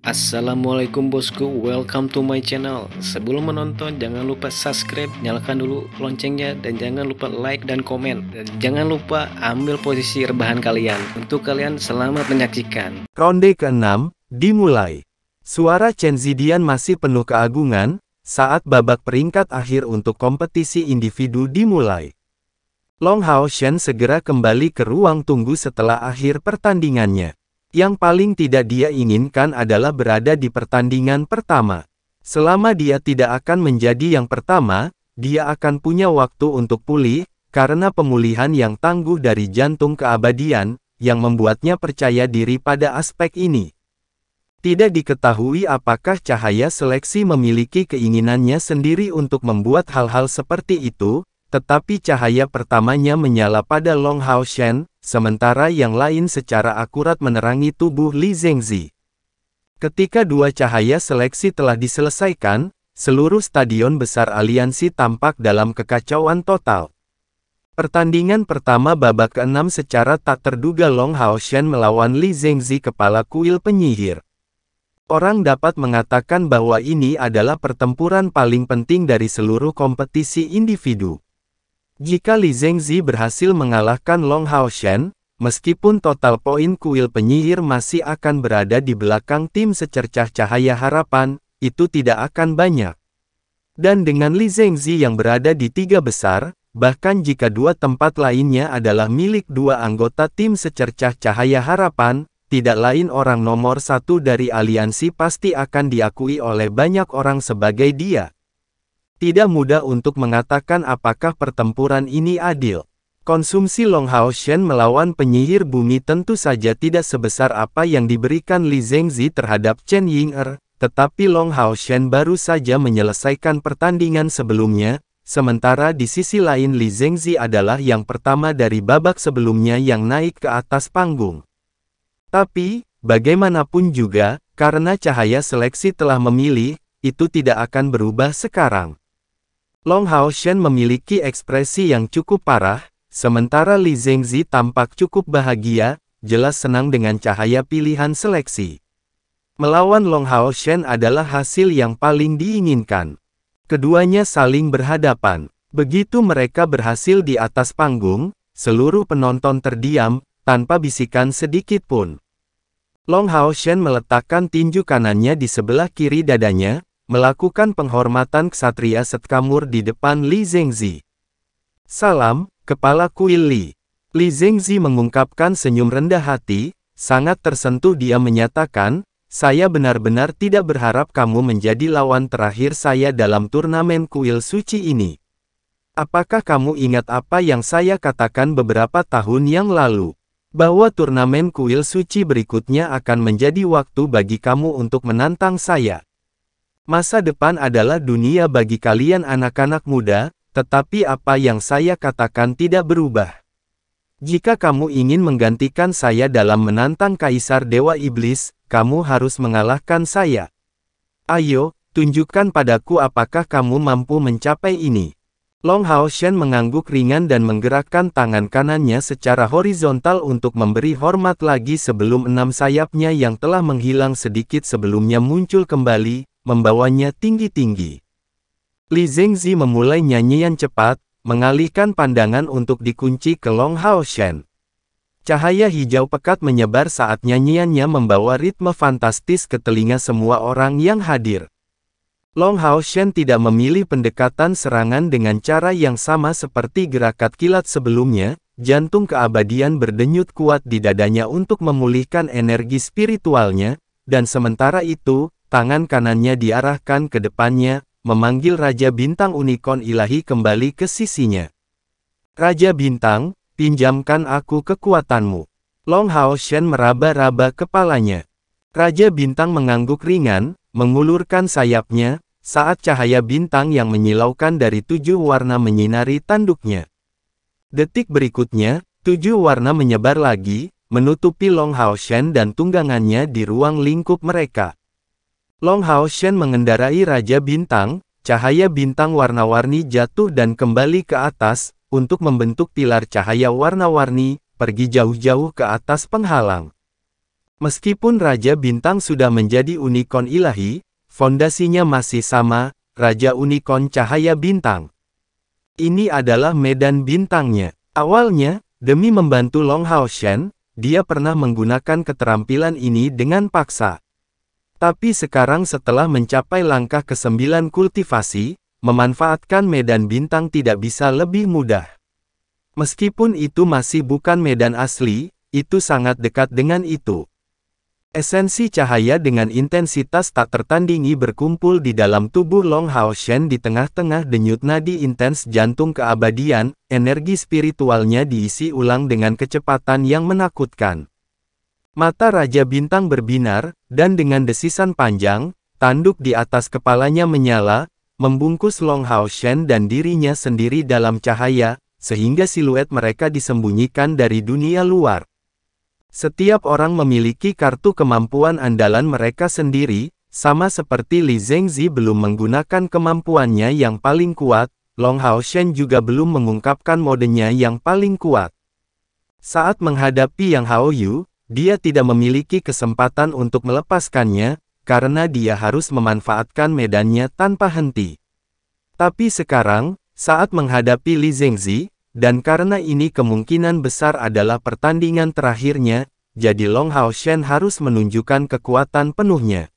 Assalamualaikum bosku, welcome to my channel Sebelum menonton jangan lupa subscribe, nyalakan dulu loncengnya Dan jangan lupa like dan komen Dan jangan lupa ambil posisi rebahan kalian Untuk kalian selamat menyaksikan Ronde ke-6, dimulai Suara Chen Zidian masih penuh keagungan Saat babak peringkat akhir untuk kompetisi individu dimulai Long Hao Shen segera kembali ke ruang tunggu setelah akhir pertandingannya yang paling tidak dia inginkan adalah berada di pertandingan pertama. Selama dia tidak akan menjadi yang pertama, dia akan punya waktu untuk pulih, karena pemulihan yang tangguh dari jantung keabadian, yang membuatnya percaya diri pada aspek ini. Tidak diketahui apakah cahaya seleksi memiliki keinginannya sendiri untuk membuat hal-hal seperti itu, tetapi cahaya pertamanya menyala pada Long Hao Shen, sementara yang lain secara akurat menerangi tubuh Li Zhengzi. Ketika dua cahaya seleksi telah diselesaikan, seluruh stadion besar aliansi tampak dalam kekacauan total. Pertandingan pertama babak keenam secara tak terduga Long Haoshan melawan Li Zhengzi kepala kuil penyihir. Orang dapat mengatakan bahwa ini adalah pertempuran paling penting dari seluruh kompetisi individu. Jika Li Zhengzi berhasil mengalahkan Long Hao Shen, meskipun total poin kuil penyihir masih akan berada di belakang tim secercah cahaya harapan, itu tidak akan banyak. Dan dengan Li Zhengzi yang berada di tiga besar, bahkan jika dua tempat lainnya adalah milik dua anggota tim secercah cahaya harapan, tidak lain orang nomor satu dari aliansi pasti akan diakui oleh banyak orang sebagai dia. Tidak mudah untuk mengatakan apakah pertempuran ini adil. Konsumsi Long Hao Shen melawan penyihir bumi tentu saja tidak sebesar apa yang diberikan Li Zhengzi terhadap Chen Ying'er, tetapi Long Hao Shen baru saja menyelesaikan pertandingan sebelumnya, Sementara di sisi lain Li Zhengzi adalah yang pertama dari babak sebelumnya yang naik ke atas panggung. Tapi, bagaimanapun juga, karena cahaya seleksi telah memilih, itu tidak akan berubah sekarang. Long Hao Shen memiliki ekspresi yang cukup parah, sementara Li Zhengzi tampak cukup bahagia, jelas senang dengan cahaya pilihan seleksi. Melawan Long Hao Shen adalah hasil yang paling diinginkan. Keduanya saling berhadapan. Begitu mereka berhasil di atas panggung, seluruh penonton terdiam, tanpa bisikan sedikit pun. Long Hao Shen meletakkan tinju kanannya di sebelah kiri dadanya, melakukan penghormatan ksatria setkamur di depan Li Zhengzi. Salam, Kepala Kuil Li. Li Zhengzi mengungkapkan senyum rendah hati, sangat tersentuh dia menyatakan, saya benar-benar tidak berharap kamu menjadi lawan terakhir saya dalam turnamen kuil suci ini. Apakah kamu ingat apa yang saya katakan beberapa tahun yang lalu? Bahwa turnamen kuil suci berikutnya akan menjadi waktu bagi kamu untuk menantang saya. Masa depan adalah dunia bagi kalian anak-anak muda, tetapi apa yang saya katakan tidak berubah. Jika kamu ingin menggantikan saya dalam menantang Kaisar Dewa Iblis, kamu harus mengalahkan saya. Ayo, tunjukkan padaku apakah kamu mampu mencapai ini. Long Hao Shen mengangguk ringan dan menggerakkan tangan kanannya secara horizontal untuk memberi hormat lagi sebelum enam sayapnya yang telah menghilang sedikit sebelumnya muncul kembali, membawanya tinggi-tinggi. Li Zhengzi memulai nyanyian cepat, mengalihkan pandangan untuk dikunci ke Long Hao Shen. Cahaya hijau pekat menyebar saat nyanyiannya membawa ritme fantastis ke telinga semua orang yang hadir. Long Hao Shen tidak memilih pendekatan serangan dengan cara yang sama seperti gerakat kilat sebelumnya, jantung keabadian berdenyut kuat di dadanya untuk memulihkan energi spiritualnya, dan sementara itu, tangan kanannya diarahkan ke depannya, memanggil Raja Bintang Unicorn Ilahi kembali ke sisinya. Raja Bintang, pinjamkan aku kekuatanmu. Long Hao Shen meraba-raba kepalanya. Raja Bintang mengangguk ringan, mengulurkan sayapnya, saat cahaya bintang yang menyilaukan dari tujuh warna menyinari tanduknya. Detik berikutnya, tujuh warna menyebar lagi, menutupi Long Hao Shen dan tunggangannya di ruang lingkup mereka. Long Hao Shen mengendarai Raja Bintang, cahaya bintang warna-warni jatuh dan kembali ke atas, untuk membentuk pilar cahaya warna-warni, pergi jauh-jauh ke atas penghalang. Meskipun Raja Bintang sudah menjadi unicorn ilahi, fondasinya masih sama, Raja Unicorn Cahaya Bintang. Ini adalah medan bintangnya. Awalnya, demi membantu Long Hao Shen, dia pernah menggunakan keterampilan ini dengan paksa. Tapi sekarang setelah mencapai langkah ke-9 kultivasi, memanfaatkan medan bintang tidak bisa lebih mudah. Meskipun itu masih bukan medan asli, itu sangat dekat dengan itu. Esensi cahaya dengan intensitas tak tertandingi berkumpul di dalam tubuh Long Hao Shen di tengah-tengah denyut nadi intens jantung keabadian, energi spiritualnya diisi ulang dengan kecepatan yang menakutkan. Mata Raja Bintang berbinar, dan dengan desisan panjang, tanduk di atas kepalanya menyala, membungkus Long Hao Shen dan dirinya sendiri dalam cahaya, sehingga siluet mereka disembunyikan dari dunia luar. Setiap orang memiliki kartu kemampuan andalan mereka sendiri, sama seperti Li Zhengzi belum menggunakan kemampuannya yang paling kuat, Long Hao Shen juga belum mengungkapkan modenya yang paling kuat. Saat menghadapi Yang Hao Yu, dia tidak memiliki kesempatan untuk melepaskannya, karena dia harus memanfaatkan medannya tanpa henti. Tapi sekarang, saat menghadapi Li Zhengzi, dan karena ini kemungkinan besar adalah pertandingan terakhirnya, jadi Long Hao Shen harus menunjukkan kekuatan penuhnya.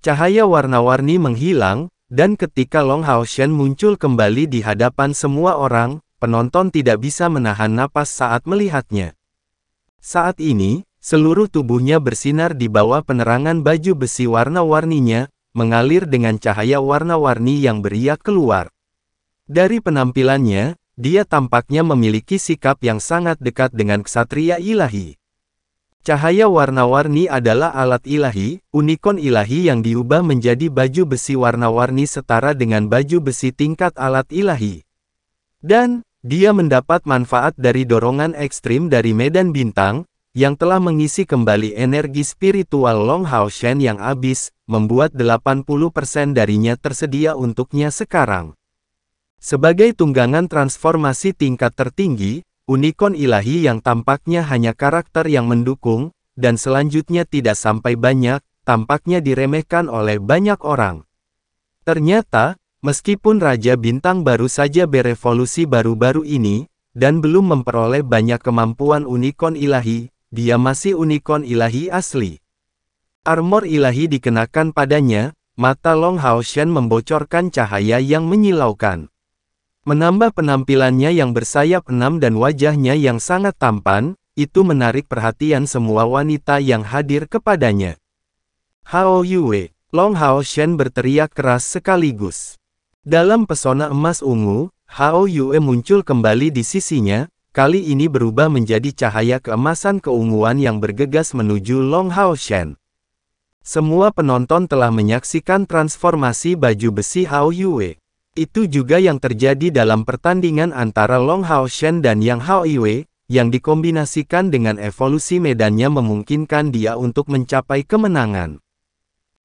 Cahaya warna-warni menghilang, dan ketika Long Hao Shen muncul kembali di hadapan semua orang, penonton tidak bisa menahan napas saat melihatnya. Saat ini, seluruh tubuhnya bersinar di bawah penerangan baju besi warna-warninya, mengalir dengan cahaya warna-warni yang beriak keluar. Dari penampilannya, dia tampaknya memiliki sikap yang sangat dekat dengan ksatria ilahi. Cahaya warna-warni adalah alat ilahi, unikon ilahi yang diubah menjadi baju besi warna-warni setara dengan baju besi tingkat alat ilahi. Dan, dia mendapat manfaat dari dorongan ekstrim dari Medan Bintang, yang telah mengisi kembali energi spiritual Long Hao Shen yang habis, membuat 80% darinya tersedia untuknya sekarang. Sebagai tunggangan transformasi tingkat tertinggi, Unicorn ilahi yang tampaknya hanya karakter yang mendukung, dan selanjutnya tidak sampai banyak, tampaknya diremehkan oleh banyak orang. Ternyata, Meskipun Raja Bintang baru saja berevolusi baru-baru ini, dan belum memperoleh banyak kemampuan unikon ilahi, dia masih unikon ilahi asli. Armor ilahi dikenakan padanya, mata Long Shen membocorkan cahaya yang menyilaukan. Menambah penampilannya yang bersayap enam dan wajahnya yang sangat tampan, itu menarik perhatian semua wanita yang hadir kepadanya. Hao Yue, Long Hao Shen berteriak keras sekaligus. Dalam pesona emas ungu, Hao Yue muncul kembali di sisinya, kali ini berubah menjadi cahaya keemasan keunguan yang bergegas menuju Long Hao Shen. Semua penonton telah menyaksikan transformasi baju besi Hao Yue. Itu juga yang terjadi dalam pertandingan antara Long Hao Shen dan Yang Hao Yue, yang dikombinasikan dengan evolusi medannya memungkinkan dia untuk mencapai kemenangan.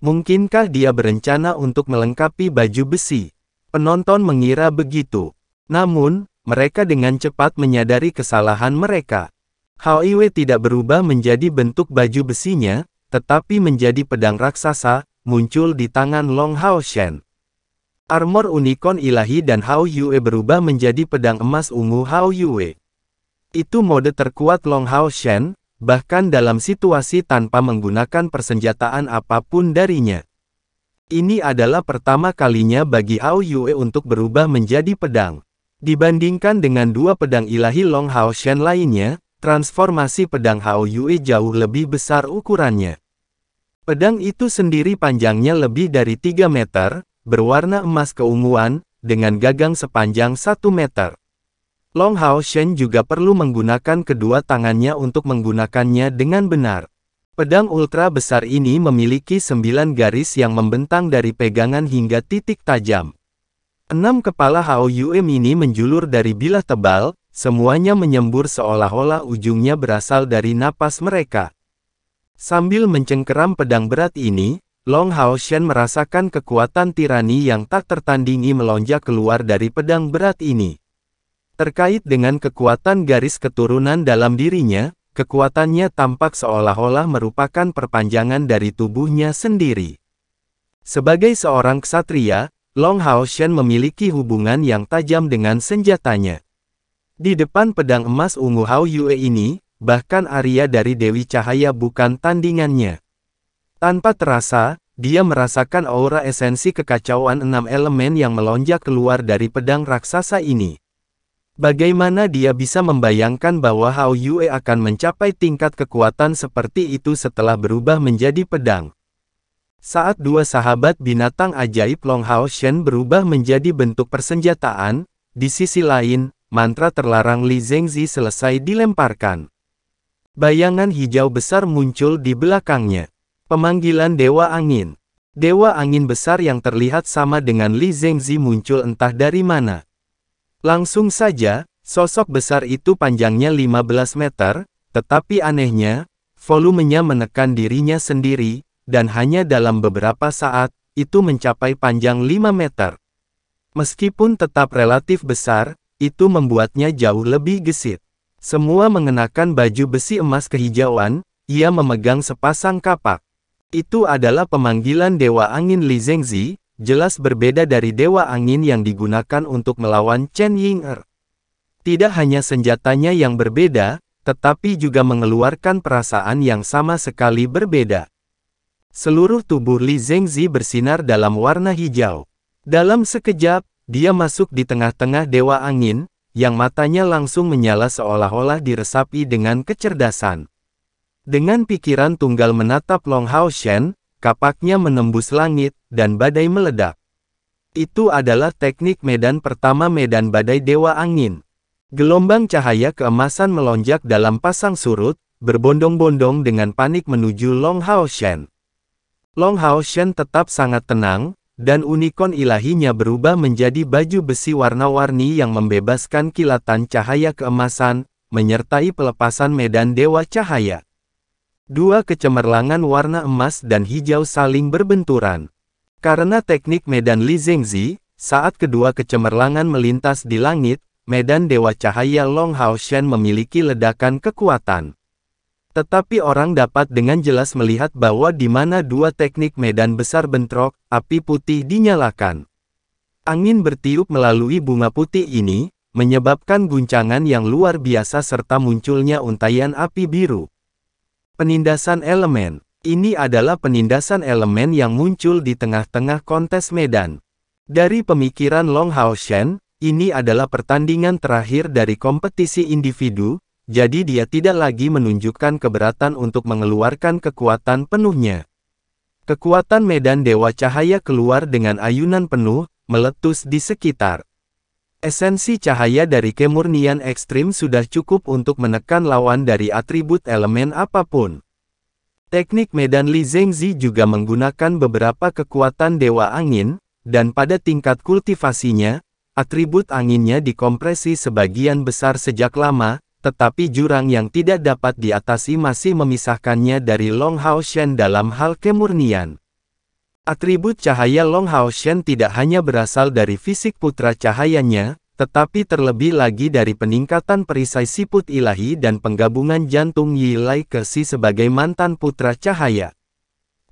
Mungkinkah dia berencana untuk melengkapi baju besi? Penonton mengira begitu. Namun, mereka dengan cepat menyadari kesalahan mereka. Hao Iwe tidak berubah menjadi bentuk baju besinya, tetapi menjadi pedang raksasa, muncul di tangan Long Hao Shen. Armor unicorn ilahi dan Hao Yue berubah menjadi pedang emas ungu Hao Yue. Itu mode terkuat Long Hao Shen, bahkan dalam situasi tanpa menggunakan persenjataan apapun darinya. Ini adalah pertama kalinya bagi Ao Yue untuk berubah menjadi pedang. Dibandingkan dengan dua pedang ilahi Long Hao Shen lainnya, transformasi pedang Hao Yue jauh lebih besar ukurannya. Pedang itu sendiri panjangnya lebih dari 3 meter, berwarna emas keunguan, dengan gagang sepanjang 1 meter. Long Hao Shen juga perlu menggunakan kedua tangannya untuk menggunakannya dengan benar. Pedang ultra besar ini memiliki sembilan garis yang membentang dari pegangan hingga titik tajam. Enam kepala HOUM ini menjulur dari bilah tebal, semuanya menyembur seolah-olah ujungnya berasal dari napas mereka. Sambil mencengkeram pedang berat ini, Long Shen merasakan kekuatan tirani yang tak tertandingi melonjak keluar dari pedang berat ini. Terkait dengan kekuatan garis keturunan dalam dirinya, Kekuatannya tampak seolah-olah merupakan perpanjangan dari tubuhnya sendiri. Sebagai seorang ksatria, Long Hao Shen memiliki hubungan yang tajam dengan senjatanya. Di depan pedang emas ungu Hao Yue ini, bahkan Arya dari Dewi Cahaya bukan tandingannya. Tanpa terasa, dia merasakan aura esensi kekacauan enam elemen yang melonjak keluar dari pedang raksasa ini. Bagaimana dia bisa membayangkan bahwa Hao Yue akan mencapai tingkat kekuatan seperti itu setelah berubah menjadi pedang? Saat dua sahabat binatang ajaib Long Hao Shen berubah menjadi bentuk persenjataan, di sisi lain, mantra terlarang Li Zhengzi selesai dilemparkan. Bayangan hijau besar muncul di belakangnya. Pemanggilan Dewa Angin. Dewa Angin besar yang terlihat sama dengan Li Zhengzi muncul entah dari mana. Langsung saja, sosok besar itu panjangnya 15 meter, tetapi anehnya, volumenya menekan dirinya sendiri, dan hanya dalam beberapa saat, itu mencapai panjang 5 meter. Meskipun tetap relatif besar, itu membuatnya jauh lebih gesit. Semua mengenakan baju besi emas kehijauan, ia memegang sepasang kapak. Itu adalah pemanggilan Dewa Angin Li Zengzi, jelas berbeda dari Dewa Angin yang digunakan untuk melawan Chen Ying'er. Tidak hanya senjatanya yang berbeda, tetapi juga mengeluarkan perasaan yang sama sekali berbeda. Seluruh tubuh Li Zhengzi bersinar dalam warna hijau. Dalam sekejap, dia masuk di tengah-tengah Dewa Angin, yang matanya langsung menyala seolah-olah diresapi dengan kecerdasan. Dengan pikiran tunggal menatap Long Hao Shen, kapaknya menembus langit, dan badai meledak. Itu adalah teknik medan pertama medan badai dewa angin. Gelombang cahaya keemasan melonjak dalam pasang surut, berbondong-bondong dengan panik menuju Long Hao Shen. Long Hao Shen tetap sangat tenang, dan unicorn ilahinya berubah menjadi baju besi warna-warni yang membebaskan kilatan cahaya keemasan, menyertai pelepasan medan dewa cahaya. Dua kecemerlangan warna emas dan hijau saling berbenturan. Karena teknik medan Li Zhengzi, saat kedua kecemerlangan melintas di langit, medan Dewa Cahaya Long Hao Shen memiliki ledakan kekuatan. Tetapi orang dapat dengan jelas melihat bahwa di mana dua teknik medan besar bentrok, api putih dinyalakan. Angin bertiup melalui bunga putih ini, menyebabkan guncangan yang luar biasa serta munculnya untaian api biru. Penindasan elemen. Ini adalah penindasan elemen yang muncul di tengah-tengah kontes medan. Dari pemikiran Long Hao Shen, ini adalah pertandingan terakhir dari kompetisi individu, jadi dia tidak lagi menunjukkan keberatan untuk mengeluarkan kekuatan penuhnya. Kekuatan medan Dewa Cahaya keluar dengan ayunan penuh, meletus di sekitar. Esensi cahaya dari kemurnian ekstrim sudah cukup untuk menekan lawan dari atribut elemen apapun. Teknik Medan Li Zengzi juga menggunakan beberapa kekuatan Dewa Angin, dan pada tingkat kultivasinya, atribut anginnya dikompresi sebagian besar sejak lama, tetapi jurang yang tidak dapat diatasi masih memisahkannya dari Long Hao Shen dalam hal kemurnian. Atribut cahaya Long Hao Shen tidak hanya berasal dari fisik putra cahayanya, tetapi terlebih lagi dari peningkatan perisai siput ilahi dan penggabungan jantung Yi Lai Kesi sebagai mantan putra cahaya.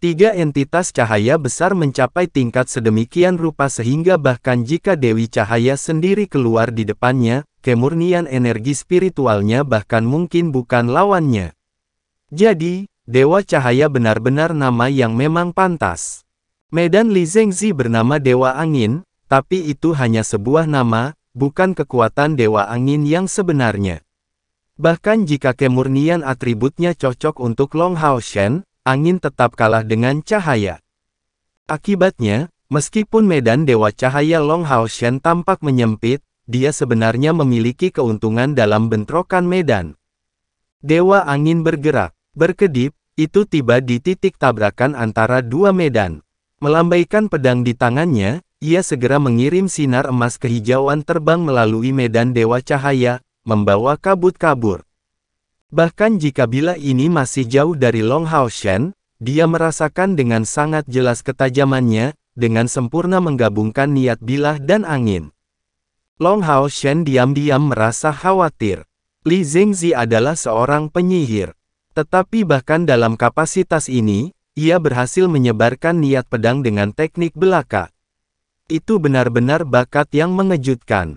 Tiga entitas cahaya besar mencapai tingkat sedemikian rupa sehingga bahkan jika Dewi Cahaya sendiri keluar di depannya, kemurnian energi spiritualnya bahkan mungkin bukan lawannya. Jadi, Dewa Cahaya benar-benar nama yang memang pantas. Medan Li Zhengzi bernama Dewa Angin, tapi itu hanya sebuah nama, bukan kekuatan Dewa Angin yang sebenarnya. Bahkan jika kemurnian atributnya cocok untuk Long Hao Shen, angin tetap kalah dengan cahaya. Akibatnya, meskipun medan Dewa Cahaya Long Hao Shen tampak menyempit, dia sebenarnya memiliki keuntungan dalam bentrokan medan. Dewa angin bergerak, berkedip, itu tiba di titik tabrakan antara dua medan. Melambaikan pedang di tangannya, ia segera mengirim sinar emas kehijauan terbang melalui medan dewa cahaya, membawa kabut kabur. Bahkan jika bila ini masih jauh dari Long Hao Shen, dia merasakan dengan sangat jelas ketajamannya, dengan sempurna menggabungkan niat bilah dan angin. Long Hao Shen diam-diam merasa khawatir. Li Zhengzi adalah seorang penyihir. Tetapi bahkan dalam kapasitas ini, ia berhasil menyebarkan niat pedang dengan teknik belaka. Itu benar-benar bakat yang mengejutkan.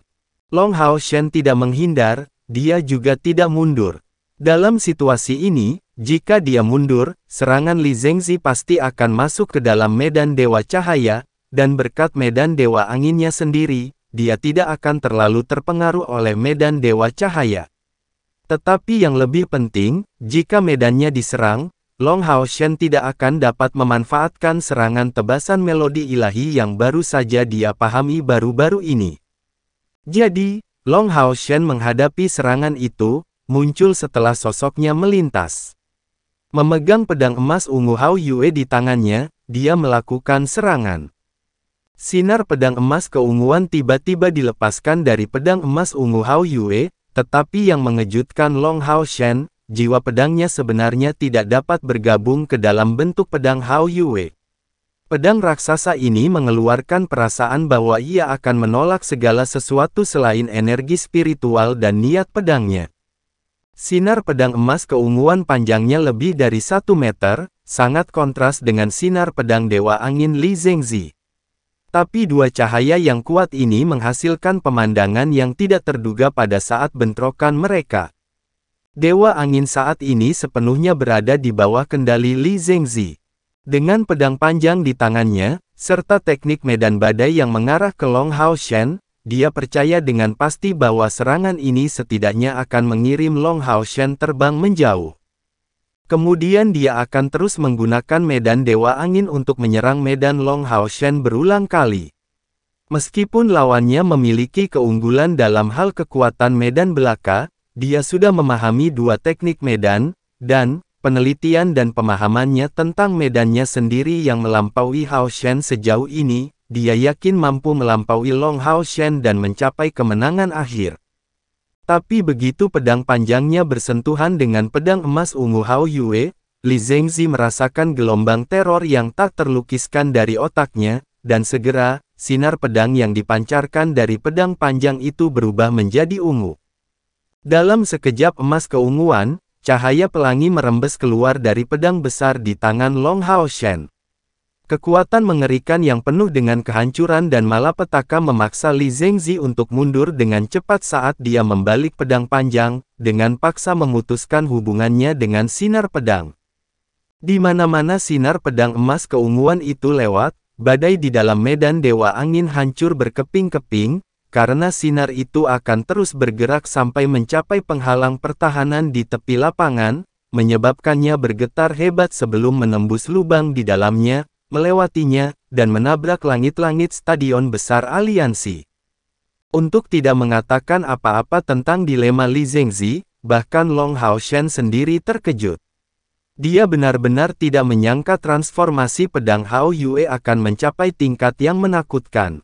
Long Hao Shen tidak menghindar, dia juga tidak mundur. Dalam situasi ini, jika dia mundur, serangan Li Zhengzi pasti akan masuk ke dalam medan Dewa Cahaya, dan berkat medan Dewa Anginnya sendiri, dia tidak akan terlalu terpengaruh oleh medan Dewa Cahaya. Tetapi yang lebih penting, jika medannya diserang, Long Hao Shen tidak akan dapat memanfaatkan serangan tebasan melodi ilahi yang baru saja dia pahami baru-baru ini. Jadi, Long Hao Shen menghadapi serangan itu, muncul setelah sosoknya melintas. Memegang pedang emas ungu Hao Yue di tangannya, dia melakukan serangan. Sinar pedang emas keunguan tiba-tiba dilepaskan dari pedang emas ungu Hao Yue, tetapi yang mengejutkan Long Hao Shen, jiwa pedangnya sebenarnya tidak dapat bergabung ke dalam bentuk pedang Hao Yue. Pedang raksasa ini mengeluarkan perasaan bahwa ia akan menolak segala sesuatu selain energi spiritual dan niat pedangnya. Sinar pedang emas keunguan panjangnya lebih dari satu meter, sangat kontras dengan sinar pedang Dewa Angin Li Zhengzi. Tapi dua cahaya yang kuat ini menghasilkan pemandangan yang tidak terduga pada saat bentrokan mereka. Dewa Angin saat ini sepenuhnya berada di bawah kendali Li Zhengzi. Dengan pedang panjang di tangannya, serta teknik medan badai yang mengarah ke Long Hao Shen, dia percaya dengan pasti bahwa serangan ini setidaknya akan mengirim Long Hao Shen terbang menjauh. Kemudian dia akan terus menggunakan medan Dewa Angin untuk menyerang medan Long Hao Shen berulang kali. Meskipun lawannya memiliki keunggulan dalam hal kekuatan medan belaka, dia sudah memahami dua teknik medan, dan, penelitian dan pemahamannya tentang medannya sendiri yang melampaui Hao Shen sejauh ini, dia yakin mampu melampaui Long Hao Shen dan mencapai kemenangan akhir. Tapi begitu pedang panjangnya bersentuhan dengan pedang emas ungu Hao Yue, Li Zhengzi merasakan gelombang teror yang tak terlukiskan dari otaknya, dan segera, sinar pedang yang dipancarkan dari pedang panjang itu berubah menjadi ungu. Dalam sekejap emas keunguan, cahaya pelangi merembes keluar dari pedang besar di tangan Long Hao Shen. Kekuatan mengerikan yang penuh dengan kehancuran dan malapetaka memaksa Li Zhengzi untuk mundur dengan cepat saat dia membalik pedang panjang, dengan paksa memutuskan hubungannya dengan sinar pedang. Di mana-mana sinar pedang emas keunguan itu lewat, badai di dalam medan dewa angin hancur berkeping-keping, karena sinar itu akan terus bergerak sampai mencapai penghalang pertahanan di tepi lapangan, menyebabkannya bergetar hebat sebelum menembus lubang di dalamnya, melewatinya, dan menabrak langit-langit stadion besar aliansi. Untuk tidak mengatakan apa-apa tentang dilema Li Zhengzi, bahkan Long Shen sendiri terkejut. Dia benar-benar tidak menyangka transformasi pedang Hao Yue akan mencapai tingkat yang menakutkan.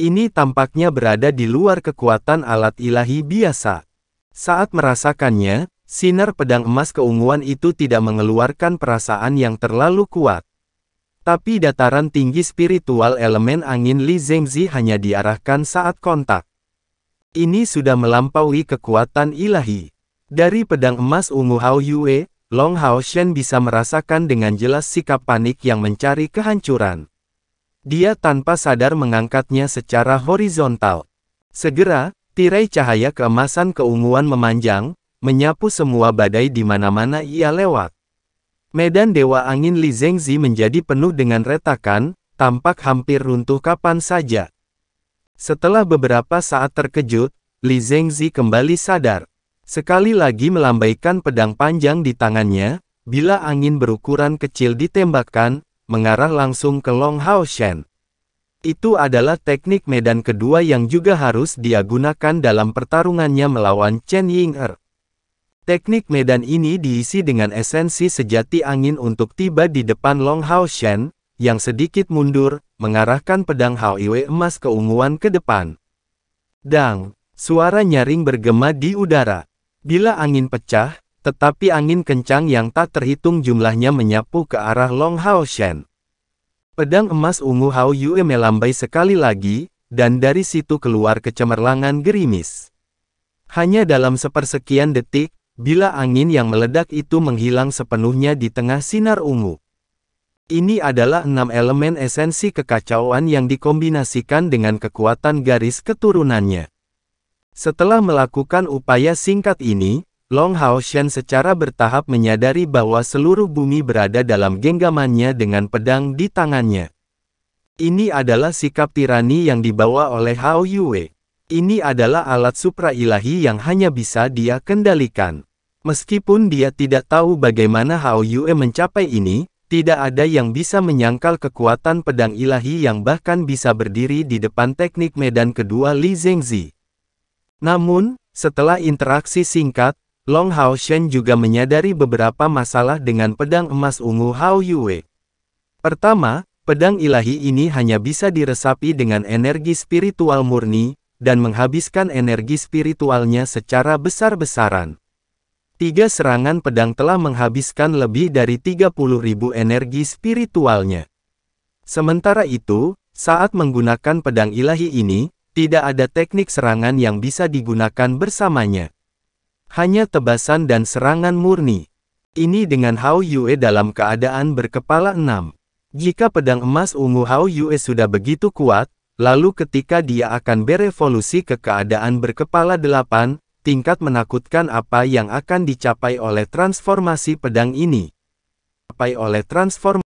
Ini tampaknya berada di luar kekuatan alat ilahi biasa. Saat merasakannya, sinar pedang emas keunguan itu tidak mengeluarkan perasaan yang terlalu kuat. Tapi dataran tinggi spiritual elemen angin Li Zengzi hanya diarahkan saat kontak. Ini sudah melampaui kekuatan ilahi. Dari pedang emas ungu Hao Yue, Long Hao Shen bisa merasakan dengan jelas sikap panik yang mencari kehancuran. Dia tanpa sadar mengangkatnya secara horizontal. Segera, tirai cahaya keemasan keunguan memanjang, menyapu semua badai di mana-mana ia lewat. Medan Dewa Angin Li Zengzi menjadi penuh dengan retakan, tampak hampir runtuh kapan saja. Setelah beberapa saat terkejut, Li Zengzi kembali sadar. Sekali lagi melambaikan pedang panjang di tangannya, bila angin berukuran kecil ditembakkan, mengarah langsung ke Long Hao Shen. Itu adalah teknik medan kedua yang juga harus dia gunakan dalam pertarungannya melawan Chen Ying Er. Teknik medan ini diisi dengan esensi sejati angin untuk tiba di depan Long Hao Shen, yang sedikit mundur, mengarahkan pedang Hao Iwe emas keunguan ke depan. Dang, suara nyaring bergema di udara. Bila angin pecah, tetapi angin kencang yang tak terhitung jumlahnya menyapu ke arah Long Hao Shen. Pedang emas ungu Hao Yue melambai sekali lagi, dan dari situ keluar kecemerlangan gerimis. Hanya dalam sepersekian detik, bila angin yang meledak itu menghilang sepenuhnya di tengah sinar ungu. Ini adalah enam elemen esensi kekacauan yang dikombinasikan dengan kekuatan garis keturunannya. Setelah melakukan upaya singkat ini, Long Hao Shen secara bertahap menyadari bahwa seluruh bumi berada dalam genggamannya dengan pedang di tangannya. Ini adalah sikap tirani yang dibawa oleh Hao Yue. Ini adalah alat supra ilahi yang hanya bisa dia kendalikan. Meskipun dia tidak tahu bagaimana Hao Yue mencapai ini, tidak ada yang bisa menyangkal kekuatan pedang ilahi yang bahkan bisa berdiri di depan teknik medan kedua Li Zhengzi. Namun, setelah interaksi singkat, Long Hao Shen juga menyadari beberapa masalah dengan pedang emas ungu Hao Yue. Pertama, pedang ilahi ini hanya bisa diresapi dengan energi spiritual murni, dan menghabiskan energi spiritualnya secara besar-besaran. Tiga serangan pedang telah menghabiskan lebih dari ribu energi spiritualnya. Sementara itu, saat menggunakan pedang ilahi ini, tidak ada teknik serangan yang bisa digunakan bersamanya. Hanya tebasan dan serangan murni. Ini dengan Hao Yue dalam keadaan berkepala enam. Jika pedang emas ungu Hao Yue sudah begitu kuat, lalu ketika dia akan berevolusi ke keadaan berkepala delapan, tingkat menakutkan apa yang akan dicapai oleh transformasi pedang ini. Capai oleh transformasi